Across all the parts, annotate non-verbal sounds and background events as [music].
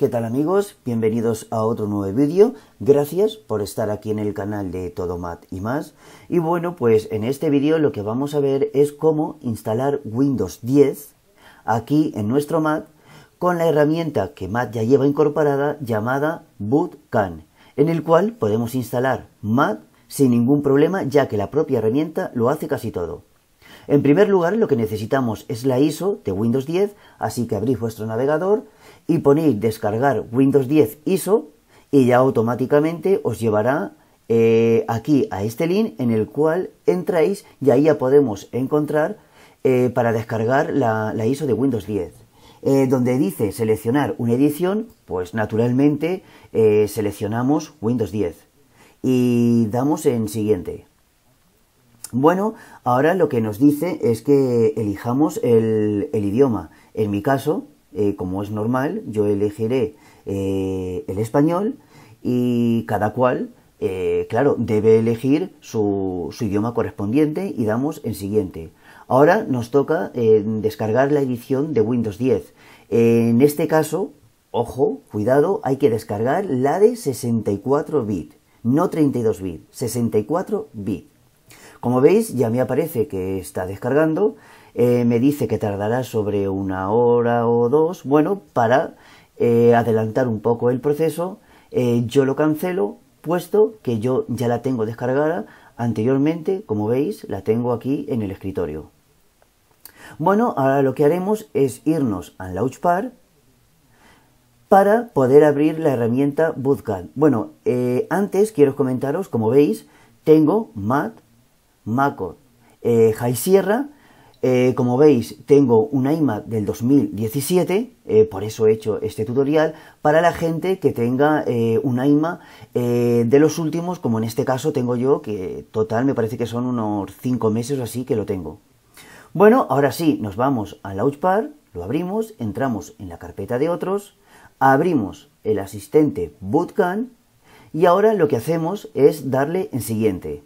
¿Qué tal amigos? Bienvenidos a otro nuevo vídeo. Gracias por estar aquí en el canal de Todo Mat y más. Y bueno, pues en este vídeo lo que vamos a ver es cómo instalar Windows 10 aquí en nuestro Mac con la herramienta que Mac ya lleva incorporada llamada BootCAN, en el cual podemos instalar Mac sin ningún problema ya que la propia herramienta lo hace casi todo. En primer lugar, lo que necesitamos es la ISO de Windows 10, así que abrís vuestro navegador y ponéis descargar Windows 10 ISO y ya automáticamente os llevará eh, aquí a este link en el cual entráis y ahí ya podemos encontrar eh, para descargar la, ISO de Windows 10. Eh, donde dice seleccionar una edición, pues naturalmente seleccionamos Windows 10 y damos en siguiente. Bueno, ahora lo que nos dice es que elijamos el, idioma. En mi caso, eh, como es normal, yo elegiré eh, el español y cada cual, eh, claro, debe elegir su, idioma correspondiente y damos en siguiente. Ahora nos toca descargar la edición de Windows 10. En este caso, ojo, cuidado, hay que descargar la de 64 bits, no 32 bits, 64 bits. Como veis, ya me aparece que está descargando. Eh, me dice que tardará sobre una hora o dos. Bueno, para eh, adelantar un poco el proceso, eh, yo lo cancelo, puesto que yo ya la tengo descargada anteriormente, como veis, la tengo aquí en el escritorio. Bueno, ahora lo que haremos es irnos a Launchpad para poder abrir la herramienta Bootcamp. Bueno, antes quiero comentaros, como veis, tengo Mat Maco eh, High Sierra. Eh, como veis, tengo un iMac del 2017, eh, por eso he hecho este tutorial, para la gente que tenga una eh, un iMac de los últimos, como en este caso tengo yo, que total me parece que son unos 5 meses así que lo tengo. Bueno, ahora sí, nos vamos al Launchpad, lo abrimos, entramos en la carpeta de otros, abrimos el asistente Bootcamp y ahora lo que hacemos es darle en siguiente.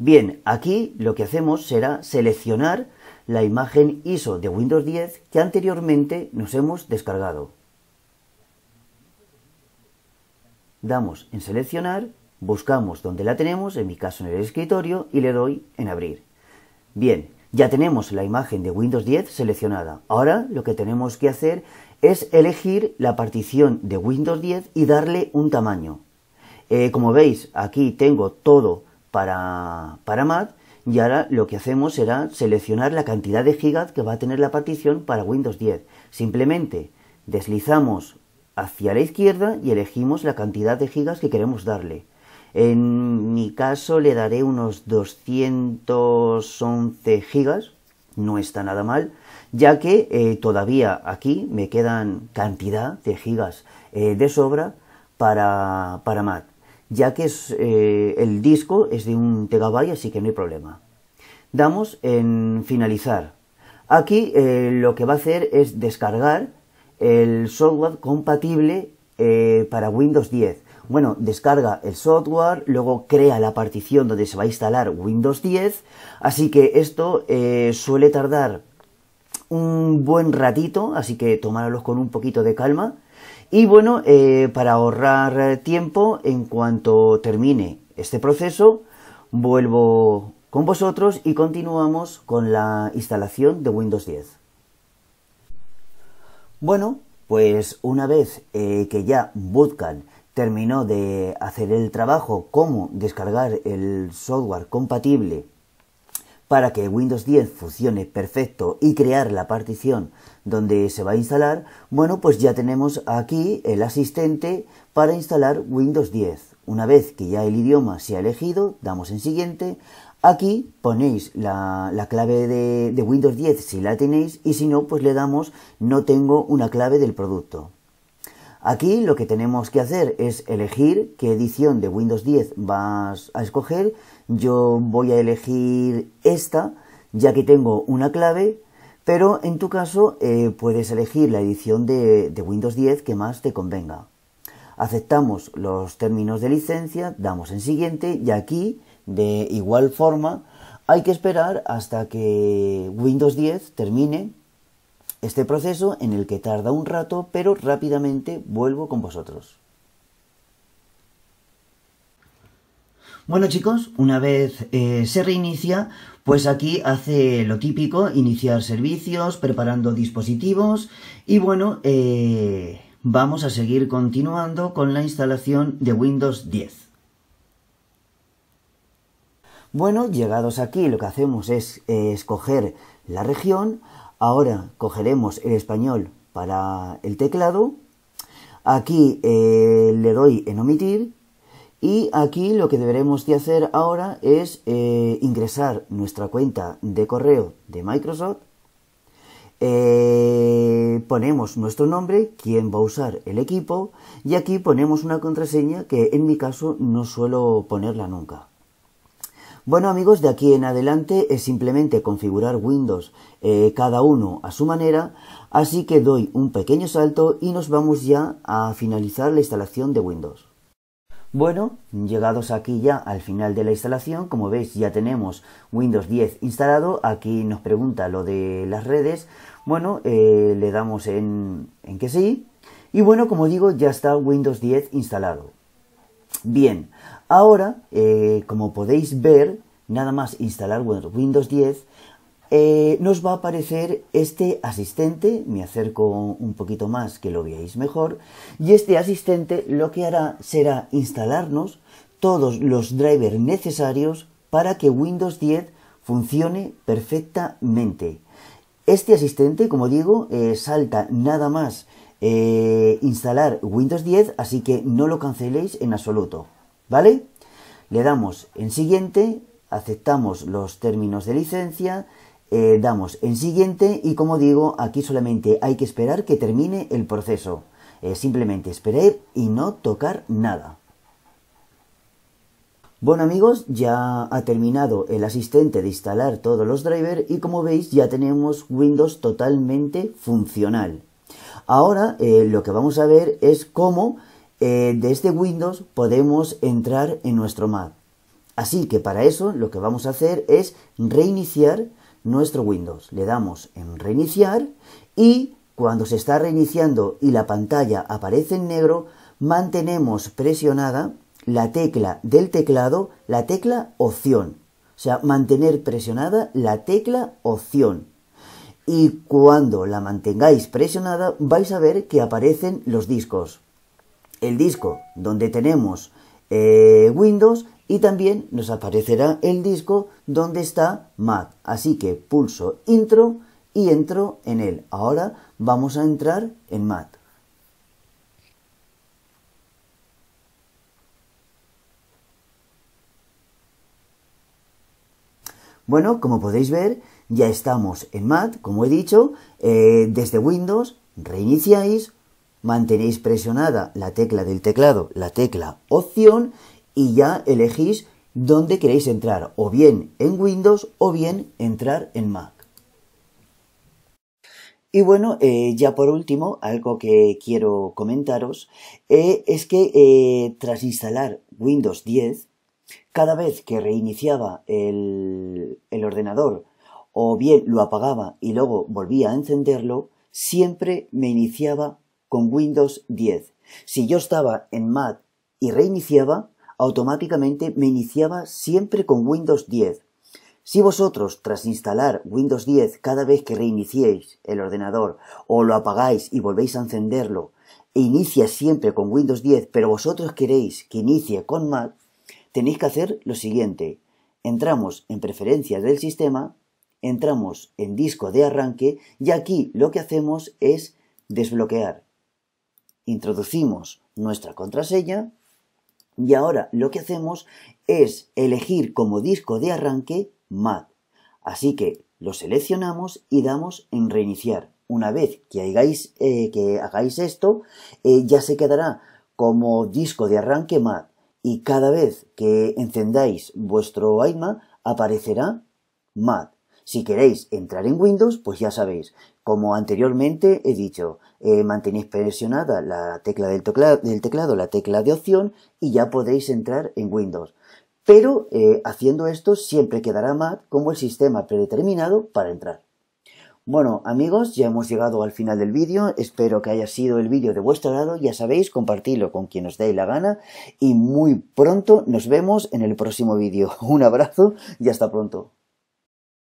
Bien, aquí lo que hacemos será seleccionar la imagen ISO de Windows 10 que anteriormente nos hemos descargado. Damos en seleccionar, buscamos donde la tenemos, en mi caso en el escritorio, y le doy en abrir. Bien, ya tenemos la imagen de Windows 10 seleccionada. Ahora lo que tenemos que hacer es elegir la partición de Windows 10 y darle un tamaño. Eh, como veis, aquí tengo todo para, para Mac y ahora lo que hacemos será seleccionar la cantidad de gigas que va a tener la partición para Windows 10. Simplemente deslizamos hacia la izquierda y elegimos la cantidad de gigas que queremos darle. En mi caso le daré unos 211 gigas, no está nada mal, ya que eh, todavía aquí me quedan cantidad de gigas eh, de sobra para, para Mac ya que es, eh, el disco es de un tb así que no hay problema. Damos en finalizar. Aquí eh, lo que va a hacer es descargar el software compatible eh, para Windows 10. Bueno, descarga el software, luego crea la partición donde se va a instalar Windows 10. Así que esto suele tardar un buen ratito, así que tomáralos con un poquito de calma. Y bueno, eh, para ahorrar tiempo, en cuanto termine este proceso, vuelvo con vosotros y continuamos con la instalación de Windows 10. Bueno, pues una vez eh, que ya Bootcamp terminó de hacer el trabajo cómo descargar el software compatible para que Windows 10 funcione perfecto y crear la partición donde se va a instalar, bueno, pues ya tenemos aquí el asistente para instalar Windows 10. Una vez que ya el idioma se ha elegido, damos en siguiente. Aquí ponéis la, clave de Windows 10 si la tenéis y si no, pues le damos no tengo una clave del producto. Aquí lo que tenemos que hacer es elegir qué edición de Windows 10 vas a escoger yo voy a elegir esta, ya que tengo una clave, pero en tu caso eh, puedes elegir la edición de Windows 10 que más te convenga. Aceptamos los términos de licencia, damos en siguiente y aquí, de igual forma, hay que esperar hasta que Windows 10 termine este proceso en el que tarda un rato, pero rápidamente vuelvo con vosotros. Bueno chicos, una vez eh, se reinicia, pues aquí hace lo típico, iniciar servicios, preparando dispositivos y bueno, eh, vamos a seguir continuando con la instalación de Windows 10. Bueno, llegados aquí lo que hacemos es eh, escoger la región. Ahora cogeremos el español para el teclado. Aquí le doy en omitir y aquí lo que deberemos de hacer ahora es eh, ingresar nuestra cuenta de correo de Microsoft. Eh, ponemos nuestro nombre, quién va a usar el equipo y aquí ponemos una contraseña que en mi caso no suelo ponerla nunca. Bueno amigos, de aquí en adelante es simplemente configurar Windows eh, cada uno a su manera, así que doy un pequeño salto y nos vamos ya a finalizar la instalación de Windows. Bueno, llegados aquí ya al final de la instalación, como veis ya tenemos Windows 10 instalado, aquí nos pregunta lo de las redes, bueno, eh, le damos en, que sí, y bueno, como digo, ya está Windows 10 instalado. Bien, ahora, eh, como podéis ver, nada más instalar Windows 10, eh, nos va a aparecer este asistente, me acerco un poquito más que lo veáis mejor, y este asistente lo que hará será instalarnos todos los drivers necesarios para que Windows 10 funcione perfectamente. Este asistente, como digo, eh, salta nada más eh, instalar Windows 10, así que no lo canceléis en absoluto, ¿vale? Le damos en siguiente, aceptamos los términos de licencia, eh, damos en siguiente y como digo, aquí solamente hay que esperar que termine el proceso. Eh, simplemente esperar y no tocar nada. Bueno amigos, ya ha terminado el asistente de instalar todos los drivers y como veis ya tenemos Windows totalmente funcional. Ahora eh, lo que vamos a ver es cómo desde Windows podemos entrar en nuestro Mac. Así que para eso lo que vamos a hacer es reiniciar nuestro Windows. Le damos en reiniciar y cuando se está reiniciando y la pantalla aparece en negro, mantenemos presionada la tecla del teclado, la tecla opción. O sea, mantener presionada la tecla opción. Y cuando la mantengáis presionada vais a ver que aparecen los discos. El disco donde tenemos eh, Windows y también nos aparecerá el disco donde está Mat, Así que pulso intro y entro en él. Ahora vamos a entrar en Mat. Bueno, como podéis ver, ya estamos en Mat. como he dicho, eh, desde Windows reiniciáis, mantenéis presionada la tecla del teclado, la tecla opción y ya elegís dónde queréis entrar, o bien en Windows o bien entrar en Mac. Y bueno, eh, ya por último, algo que quiero comentaros eh, es que eh, tras instalar Windows 10, cada vez que reiniciaba el, el ordenador o bien lo apagaba y luego volvía a encenderlo, siempre me iniciaba con Windows 10. Si yo estaba en Mac y reiniciaba, automáticamente me iniciaba siempre con Windows 10. Si vosotros, tras instalar Windows 10 cada vez que reiniciéis el ordenador o lo apagáis y volvéis a encenderlo, e inicia siempre con Windows 10, pero vosotros queréis que inicie con Mac, tenéis que hacer lo siguiente. Entramos en preferencias del sistema, entramos en disco de arranque y aquí lo que hacemos es desbloquear. Introducimos nuestra contraseña y ahora lo que hacemos es elegir como disco de arranque mat Así que lo seleccionamos y damos en reiniciar. Una vez que hagáis, eh, que hagáis esto, eh, ya se quedará como disco de arranque mat Y cada vez que encendáis vuestro aima aparecerá mat Si queréis entrar en Windows, pues ya sabéis, como anteriormente he dicho, eh, mantenéis presionada la tecla del, teclado, la tecla de opción y ya podéis entrar en Windows. Pero eh, haciendo esto siempre quedará Mac como el sistema predeterminado para entrar. Bueno amigos, ya hemos llegado al final del vídeo, espero que haya sido el vídeo de vuestro lado, ya sabéis, compartidlo con quien os dé la gana y muy pronto nos vemos en el próximo vídeo. [laughs] Un abrazo y hasta pronto.